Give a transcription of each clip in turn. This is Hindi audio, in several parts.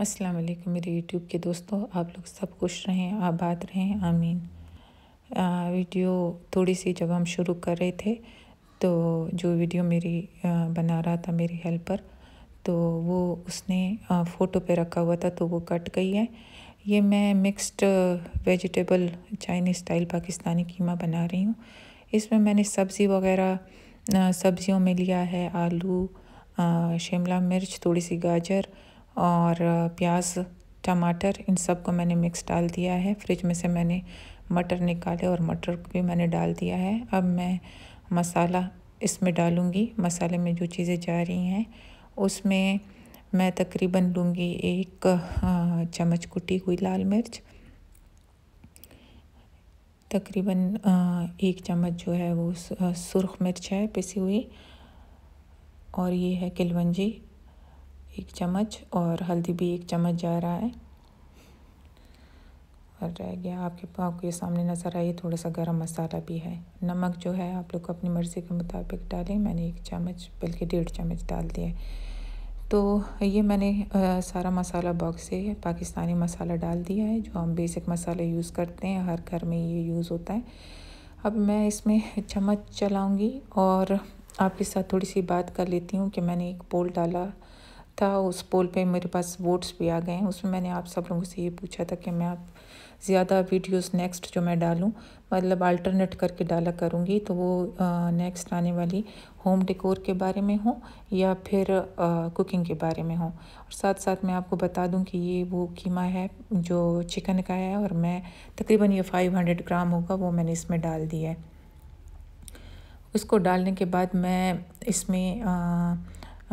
अस्सलाम वालेकुम मेरे यूट्यूब के दोस्तों आप लोग सब खुश रहें आबाद रहें आमीन आ, वीडियो थोड़ी सी जब हम शुरू कर रहे थे तो जो वीडियो मेरी आ, बना रहा था मेरी हेल्पर तो वो उसने आ, फ़ोटो पे रखा हुआ था तो वो कट गई है ये मैं mixed vegetable Chinese style Pakistani keema बना रही हूँ इसमें मैंने सब्ज़ी वगैरह सब्ज़ियों में लिया है आलू शिमला मिर्च थोड़ी सी गाजर और प्याज टमाटर इन सब को मैंने मिक्स डाल दिया है फ्रिज में से मैंने मटर निकाले और मटर भी मैंने डाल दिया है अब मैं मसाला इसमें डालूँगी मसाले में जो चीज़ें जा रही हैं उसमें मैं तकरीबन लूँगी एक चम्मच कुटी हुई लाल मिर्च तकरीबन एक चम्मच जो है वो सुरख मिर्च है पिसी हुई और ये है किलवंजी एक चम्मच और हल्दी भी एक चम्मच जा रहा है और रह गया आपके ये सामने नज़र आई थोड़ा सा गरम मसाला भी है नमक जो है आप लोग को अपनी मर्ज़ी के मुताबिक डालें मैंने एक चम्मच बल्कि डेढ़ चम्मच डाल दिया तो ये मैंने आ, सारा मसाला बॉक्स से पाकिस्तानी मसाला डाल दिया है जो हम बेसिक मसाला यूज़ करते हैं हर घर में ये यूज़ होता है अब मैं इसमें चम्मच चलाऊँगी और आपके साथ थोड़ी सी बात कर लेती हूँ कि मैंने एक पोल डाला था उस पोल पे मेरे पास वोट्स भी आ गए हैं उसमें मैंने आप सब लोगों से ये पूछा था कि मैं आप ज़्यादा वीडियोस नेक्स्ट जो मैं डालूं मतलब अल्टरनेट करके डाला करूँगी तो वो नेक्स्ट आने वाली होम डेकोर के बारे में हो या फिर आ, कुकिंग के बारे में हो और साथ साथ मैं आपको बता दूं कि ये वो कीमा है जो चिकन का है और मैं तकरीबन ये 500 ग्राम होगा वो मैंने इसमें डाल दिया है उसको डालने के बाद मैं इसमें आ,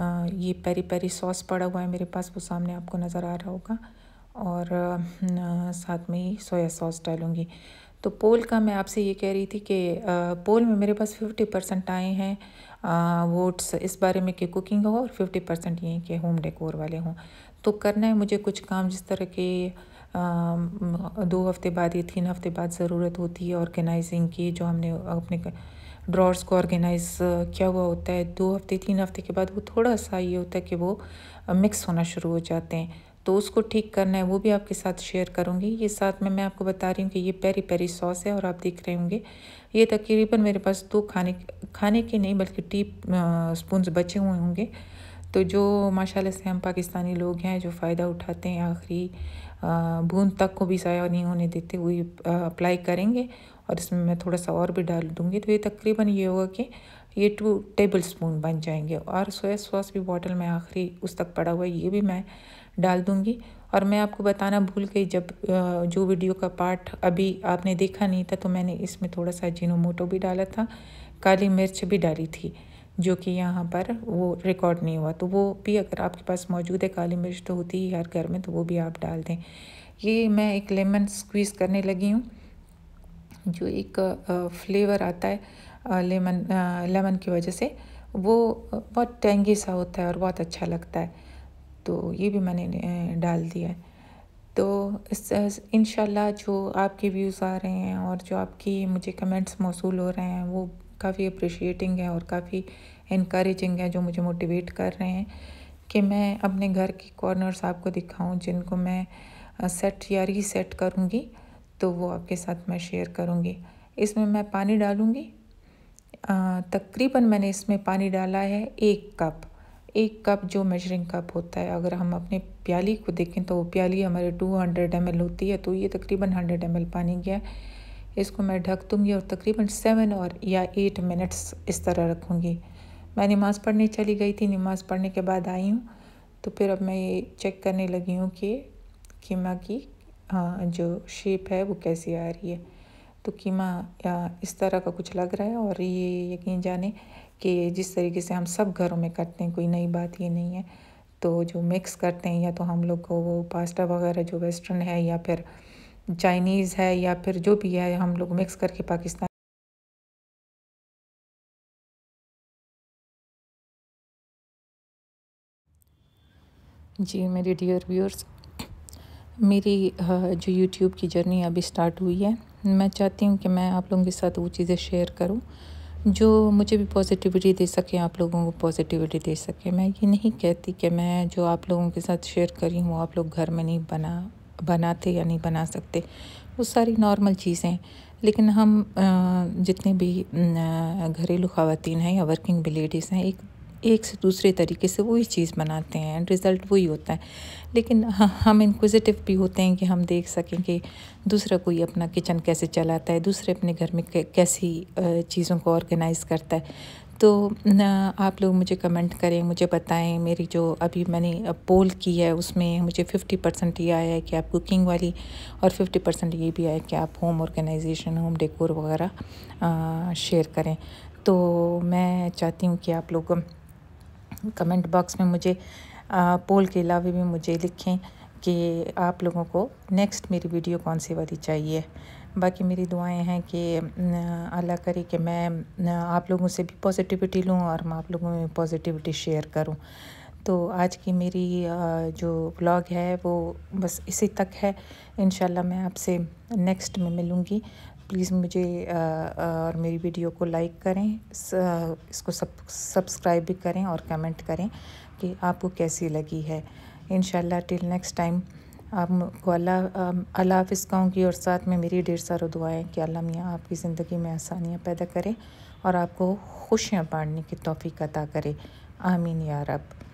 ये पेरी पेरी सॉस पड़ा हुआ है मेरे पास वो सामने आपको नज़र आ रहा होगा और साथ में ही सोया सॉस डालूँगी तो पोल का मैं आपसे ये कह रही थी कि पोल में मेरे पास फिफ्टी परसेंट आए हैं वोट्स इस बारे में कि कुकिंग हो और फिफ्टी परसेंट ये कि होम डेकोर वाले हों तो करना है मुझे कुछ काम जिस तरह के दो हफ्ते बाद या तीन हफ्ते बाद ज़रूरत होती है ऑर्गेनाइजिंग की जो हमने अपने ड्रॉर्स को ऑर्गेनाइज़ किया हुआ होता है दो हफ्ते तीन हफ्ते के बाद वो थोड़ा सा ये होता है कि वो मिक्स होना शुरू हो जाते हैं तो उसको ठीक करना है वो भी आपके साथ शेयर करूँगी ये साथ में मैं आपको बता रही हूँ कि ये पेरी पेरी सॉस है और आप देख रहे होंगे ये तकरीबन मेरे पास दो खाने खाने के नहीं बल्कि टी स्पून बचे हुए होंगे तो जो माशाल्लाह से हम पाकिस्तानी लोग हैं जो फ़ायदा उठाते हैं आखिरी भून तक को भी ज़ाया नहीं होने देते वही अप्लाई करेंगे और इसमें मैं थोड़ा सा और भी डाल दूँगी तो ये तकरीबन ये होगा कि ये टू टेबल स्पून बन जाएंगे और सोया सॉस भी बॉटल में आखिरी उस तक पड़ा हुआ है ये भी मैं डाल दूँगी और मैं आपको बताना भूल गई जब जो वीडियो का पार्ट अभी आपने देखा नहीं था तो मैंने इसमें थोड़ा सा जीनो मोटो भी डाला था काली मिर्च भी डाली थी जो कि यहाँ पर वो रिकॉर्ड नहीं हुआ तो वो भी अगर आपके पास मौजूद है काली मिर्च तो होती ही हर घर में तो वो भी आप डाल दें ये मैं एक लेमन स्क्वीज़ करने लगी हूँ जो एक फ्लेवर आता है लेमन लेमन की वजह से वो बहुत टेंगी सा होता है और बहुत अच्छा लगता है तो ये भी मैंने डाल दिया है तो इस इन जो आपके व्यूज़ आ रहे हैं और जो आपकी मुझे कमेंट्स मौसू हो रहे हैं वो काफ़ी अप्रिशिएटिंग है और काफ़ी इनक्रेजिंग है जो मुझे मोटिवेट कर रहे हैं कि मैं अपने घर के कॉर्नर्स आपको दिखाऊं जिनको मैं सेट या रीसेट करूँगी तो वो आपके साथ मैं शेयर करूँगी इसमें मैं पानी डालूँगी तकरीबन मैंने इसमें पानी डाला है एक कप एक कप जो मेजरिंग कप होता है अगर हम अपने प्याली को देखें तो वो प्याली हमारे हंड्रेड एम होती है तो ये तकरीबन हंड्रेड एम पानी गया इसको मैं ढक दूँगी और तकरीबन सेवन और या एट मिनट्स इस तरह रखूँगी मैं नमाज़ पढ़ने चली गई थी नमाज़ पढ़ने के बाद आई हूँ तो फिर अब मैं ये चेक करने लगी हूँ कि कीमा की हाँ जो शेप है वो कैसी आ रही है तो कीमा इस तरह का कुछ लग रहा है और ये यकीन जाने कि जिस तरीके से हम सब घरों में करते हैं कोई नई बात ये नहीं है तो जो मिक्स करते हैं या तो हम लोग को वो पास्ता वगैरह जो वेस्टर्न है या फिर चाइनीज़ है या फिर जो भी है हम लोग मिक्स करके पाकिस्तान जी मेरे डियर व्यूअर्स मेरी जो यूट्यूब की जर्नी अभी स्टार्ट हुई है मैं चाहती हूँ कि मैं आप लोगों के साथ वो चीज़ें शेयर करूँ जो मुझे भी पॉजिटिविटी दे सके आप लोगों को पॉजिटिविटी दे सके मैं ये नहीं कहती कि मैं जो आप लोगों के साथ शेयर करी हूँ आप लोग घर में नहीं बना बनाते या नहीं बना सकते वो सारी नॉर्मल चीज़ें लेकिन हम जितने भी घरेलू ख़वातीन हैं या वर्किंग भी लेडीज़ हैं एक एक से दूसरे तरीके से वही चीज़ बनाते हैं एंड रिज़ल्ट वही होता है लेकिन हम इंक्विजिटिव भी होते हैं कि हम देख सकें कि दूसरा कोई अपना किचन कैसे चलाता है दूसरे अपने घर में कैसी चीज़ों को ऑर्गेनाइज़ करता है तो आप लोग मुझे कमेंट करें मुझे बताएं मेरी जो अभी मैंने पोल की है उसमें मुझे फिफ्टी परसेंट ये आया है कि आप कुकिंग वाली और फिफ्टी परसेंट ये भी आया कि आप होम ऑर्गेनाइजेशन होम डेकोर वगैरह शेयर करें तो मैं चाहती हूँ कि आप लोग कमेंट बॉक्स में मुझे पोल के अलावा भी मुझे लिखें कि आप लोगों को नेक्स्ट मेरी वीडियो कौन सी वाली चाहिए बाकी मेरी दुआएं हैं कि अल्लाह करे कि मैं आप लोगों से भी पॉजिटिविटी लूँ और मैं आप लोगों में पॉजिटिविटी शेयर करूँ तो आज की मेरी जो ब्लॉग है वो बस इसी तक है इन मैं आपसे नेक्स्ट में मिलूँगी प्लीज़ मुझे और मेरी वीडियो को लाइक करें इसको सब सब्सक्राइब भी करें और कमेंट करें कि आपको कैसी लगी है इन टिल नेक्स्ट टाइम को अल्लाह अल्लाह आप कहूँ की और साथ में मेरी ढेर सारो दुआएँ कि अल्लाह मियाँ आपकी ज़िंदगी में आसानियाँ पैदा करें और आपको खुशियाँ बाँटने की तोफ़ी अदा करें आमीन या रब